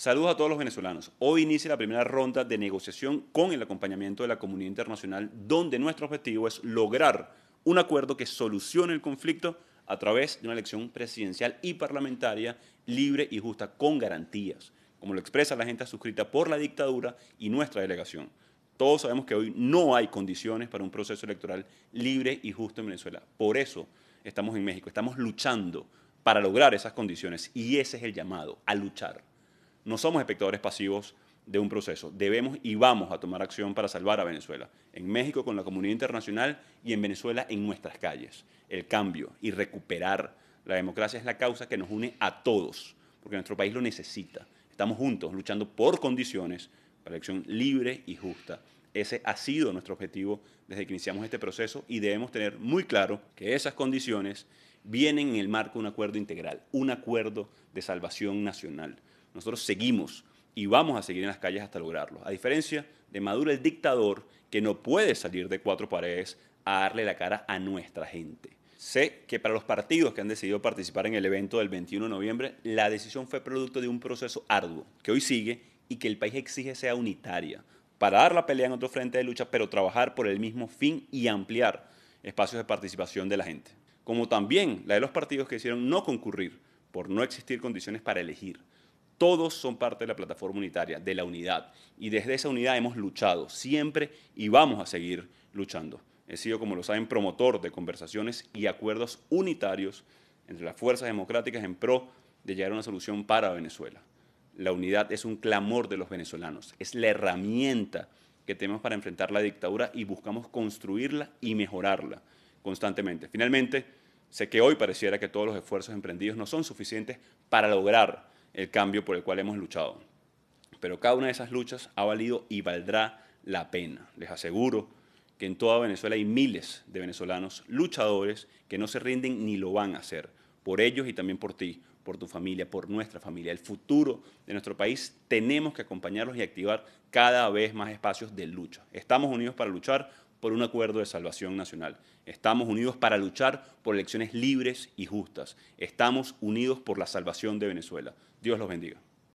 Saludos a todos los venezolanos. Hoy inicia la primera ronda de negociación con el acompañamiento de la comunidad internacional, donde nuestro objetivo es lograr un acuerdo que solucione el conflicto a través de una elección presidencial y parlamentaria libre y justa, con garantías, como lo expresa la gente suscrita por la dictadura y nuestra delegación. Todos sabemos que hoy no hay condiciones para un proceso electoral libre y justo en Venezuela. Por eso estamos en México, estamos luchando para lograr esas condiciones y ese es el llamado, a luchar. No somos espectadores pasivos de un proceso. Debemos y vamos a tomar acción para salvar a Venezuela. En México con la comunidad internacional y en Venezuela en nuestras calles. El cambio y recuperar la democracia es la causa que nos une a todos, porque nuestro país lo necesita. Estamos juntos luchando por condiciones para elección libre y justa. Ese ha sido nuestro objetivo desde que iniciamos este proceso y debemos tener muy claro que esas condiciones vienen en el marco de un acuerdo integral, un acuerdo de salvación nacional nosotros seguimos y vamos a seguir en las calles hasta lograrlo. A diferencia de Maduro, el dictador, que no puede salir de cuatro paredes a darle la cara a nuestra gente. Sé que para los partidos que han decidido participar en el evento del 21 de noviembre, la decisión fue producto de un proceso arduo que hoy sigue y que el país exige sea unitaria para dar la pelea en otro frente de lucha, pero trabajar por el mismo fin y ampliar espacios de participación de la gente. Como también la de los partidos que hicieron no concurrir por no existir condiciones para elegir todos son parte de la plataforma unitaria, de la unidad. Y desde esa unidad hemos luchado siempre y vamos a seguir luchando. He sido, como lo saben, promotor de conversaciones y acuerdos unitarios entre las fuerzas democráticas en pro de llegar a una solución para Venezuela. La unidad es un clamor de los venezolanos, es la herramienta que tenemos para enfrentar la dictadura y buscamos construirla y mejorarla constantemente. Finalmente, sé que hoy pareciera que todos los esfuerzos emprendidos no son suficientes para lograr el cambio por el cual hemos luchado. Pero cada una de esas luchas ha valido y valdrá la pena. Les aseguro que en toda Venezuela hay miles de venezolanos luchadores que no se rinden ni lo van a hacer, por ellos y también por ti, por tu familia, por nuestra familia. El futuro de nuestro país tenemos que acompañarlos y activar cada vez más espacios de lucha. Estamos unidos para luchar por un acuerdo de salvación nacional. Estamos unidos para luchar por elecciones libres y justas. Estamos unidos por la salvación de Venezuela. Dios los bendiga.